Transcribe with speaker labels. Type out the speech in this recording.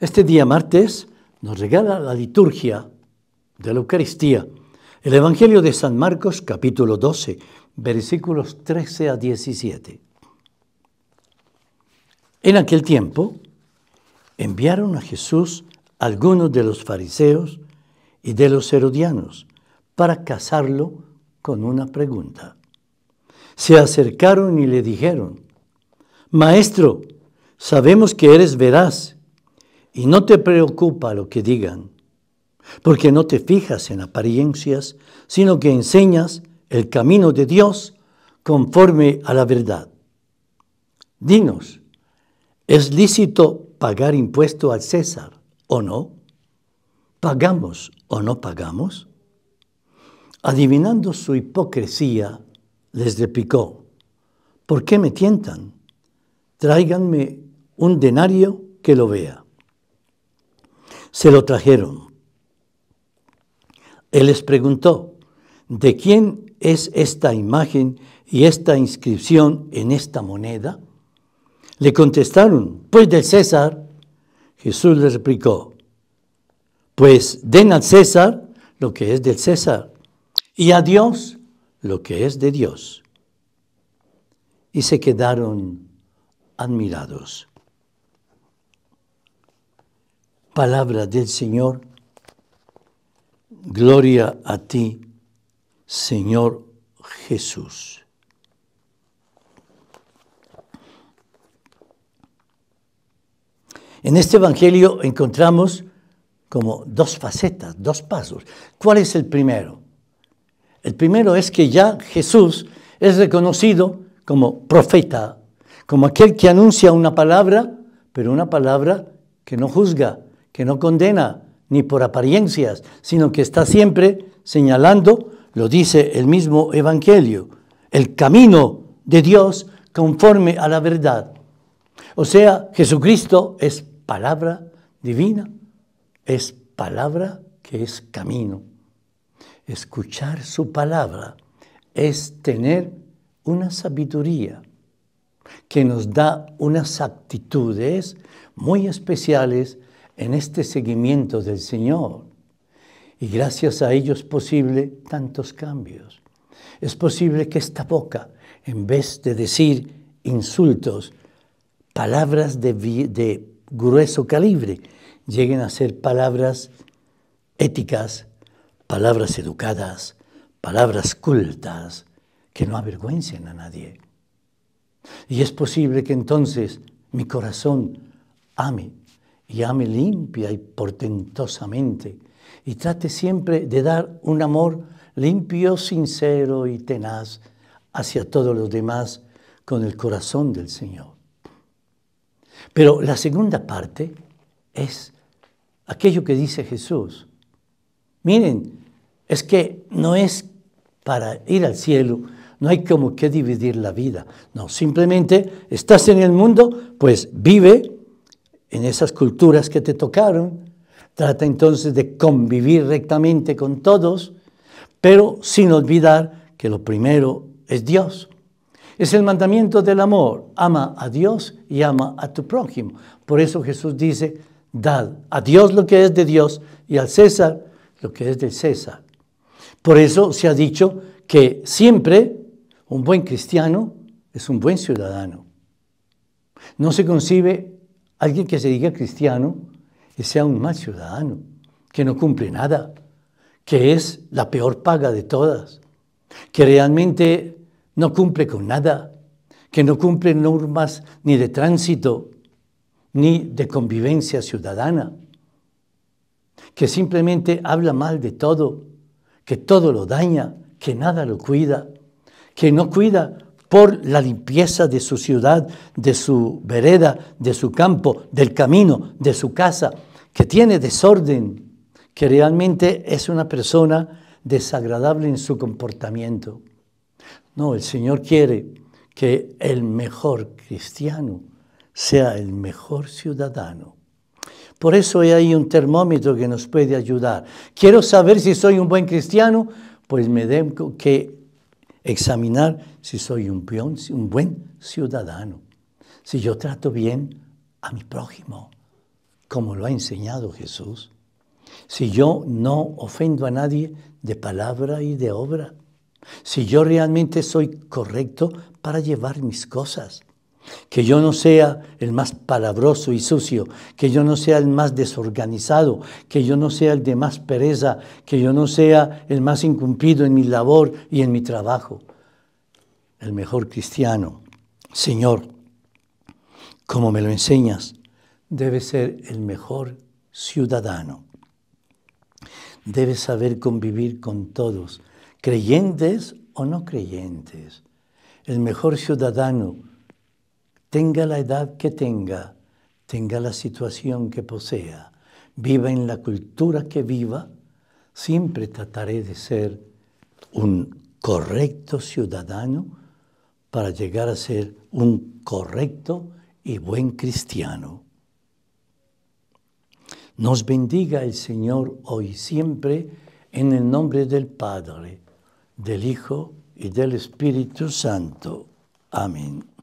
Speaker 1: Este día martes nos regala la liturgia de la Eucaristía, el Evangelio de San Marcos capítulo 12, versículos 13 a 17. En aquel tiempo enviaron a Jesús algunos de los fariseos y de los herodianos para casarlo con una pregunta. Se acercaron y le dijeron, Maestro, sabemos que eres veraz y no te preocupa lo que digan, porque no te fijas en apariencias, sino que enseñas el camino de Dios conforme a la verdad. Dinos, ¿es lícito pagar impuesto al César o no? ¿Pagamos o no pagamos? Adivinando su hipocresía, les replicó, ¿por qué me tientan? Tráiganme un denario que lo vea se lo trajeron. Él les preguntó, ¿de quién es esta imagen y esta inscripción en esta moneda? Le contestaron, pues del César. Jesús les replicó, pues den al César lo que es del César y a Dios lo que es de Dios. Y se quedaron admirados. Palabra del Señor. Gloria a ti, Señor Jesús. En este Evangelio encontramos como dos facetas, dos pasos. ¿Cuál es el primero? El primero es que ya Jesús es reconocido como profeta, como aquel que anuncia una palabra, pero una palabra que no juzga, que no condena ni por apariencias, sino que está siempre señalando, lo dice el mismo Evangelio, el camino de Dios conforme a la verdad. O sea, Jesucristo es palabra divina, es palabra que es camino. Escuchar su palabra es tener una sabiduría que nos da unas actitudes muy especiales en este seguimiento del Señor. Y gracias a ello es posible tantos cambios. Es posible que esta boca, en vez de decir insultos, palabras de, de grueso calibre, lleguen a ser palabras éticas, palabras educadas, palabras cultas, que no avergüencen a nadie. Y es posible que entonces mi corazón ame y ame limpia y portentosamente, y trate siempre de dar un amor limpio, sincero y tenaz hacia todos los demás con el corazón del Señor. Pero la segunda parte es aquello que dice Jesús. Miren, es que no es para ir al cielo, no hay como que dividir la vida. No, simplemente estás en el mundo, pues vive en esas culturas que te tocaron, trata entonces de convivir rectamente con todos, pero sin olvidar que lo primero es Dios. Es el mandamiento del amor, ama a Dios y ama a tu prójimo. Por eso Jesús dice, dad a Dios lo que es de Dios y al César lo que es del César. Por eso se ha dicho que siempre un buen cristiano es un buen ciudadano. No se concibe Alguien que se diga cristiano sea un mal ciudadano, que no cumple nada, que es la peor paga de todas, que realmente no cumple con nada, que no cumple normas ni de tránsito, ni de convivencia ciudadana, que simplemente habla mal de todo, que todo lo daña, que nada lo cuida, que no cuida por la limpieza de su ciudad, de su vereda, de su campo, del camino, de su casa, que tiene desorden, que realmente es una persona desagradable en su comportamiento. No, el Señor quiere que el mejor cristiano sea el mejor ciudadano. Por eso hay ahí un termómetro que nos puede ayudar. Quiero saber si soy un buen cristiano, pues me den que examinar si soy un, un buen ciudadano, si yo trato bien a mi prójimo, como lo ha enseñado Jesús, si yo no ofendo a nadie de palabra y de obra, si yo realmente soy correcto para llevar mis cosas, que yo no sea el más palabroso y sucio, que yo no sea el más desorganizado, que yo no sea el de más pereza, que yo no sea el más incumplido en mi labor y en mi trabajo. El mejor cristiano, Señor, como me lo enseñas, debe ser el mejor ciudadano. Debe saber convivir con todos, creyentes o no creyentes. El mejor ciudadano tenga la edad que tenga, tenga la situación que posea, viva en la cultura que viva, siempre trataré de ser un correcto ciudadano para llegar a ser un correcto y buen cristiano. Nos bendiga el Señor hoy siempre en el nombre del Padre, del Hijo y del Espíritu Santo. Amén.